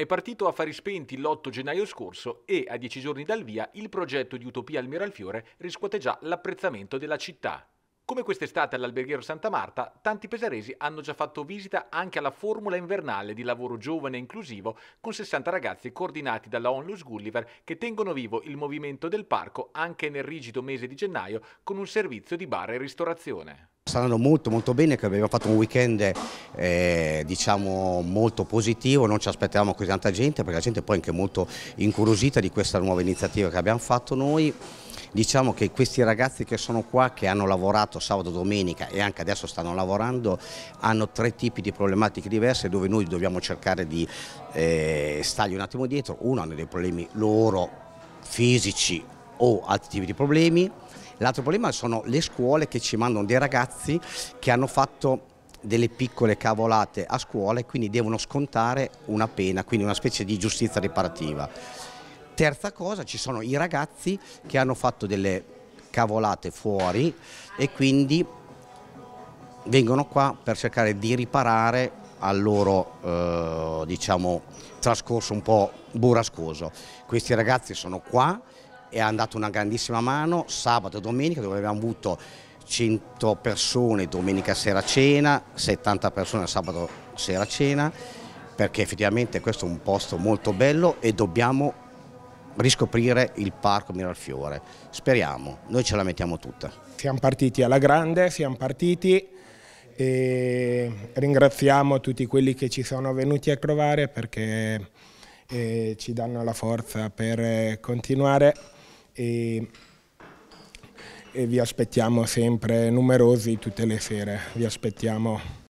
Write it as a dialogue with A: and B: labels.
A: È partito a fari spenti l'8 gennaio scorso e, a dieci giorni dal via, il progetto di Utopia al Miralfiore riscuote già l'apprezzamento della città. Come quest'estate all'alberghiero Santa Marta, tanti pesaresi hanno già fatto visita anche alla formula invernale di lavoro giovane e inclusivo con 60 ragazzi coordinati dalla Onlus Gulliver che tengono vivo il movimento del parco anche nel rigido mese di gennaio con un servizio di bar e ristorazione.
B: Sta andando molto molto bene, che abbiamo fatto un weekend eh, diciamo molto positivo, non ci aspettavamo così tanta gente perché la gente è poi anche molto incuriosita di questa nuova iniziativa che abbiamo fatto noi. Diciamo che questi ragazzi che sono qua, che hanno lavorato sabato, domenica e anche adesso stanno lavorando, hanno tre tipi di problematiche diverse dove noi dobbiamo cercare di eh, stargli un attimo dietro. Uno hanno dei problemi loro fisici o altri tipi di problemi. L'altro problema sono le scuole che ci mandano dei ragazzi che hanno fatto delle piccole cavolate a scuola e quindi devono scontare una pena, quindi una specie di giustizia riparativa. Terza cosa, ci sono i ragazzi che hanno fatto delle cavolate fuori e quindi vengono qua per cercare di riparare al loro eh, diciamo, trascorso un po' burrascoso. Questi ragazzi sono qua e hanno dato una grandissima mano sabato e domenica dove abbiamo avuto 100 persone domenica sera cena, 70 persone sabato sera cena perché effettivamente questo è un posto molto bello e dobbiamo riscoprire il parco Miralfiore. Speriamo, noi ce la mettiamo tutta.
C: Siamo partiti alla grande, siamo partiti e ringraziamo tutti quelli che ci sono venuti a trovare perché eh, ci danno la forza per eh, continuare e, e vi aspettiamo sempre numerosi tutte le sere, vi aspettiamo.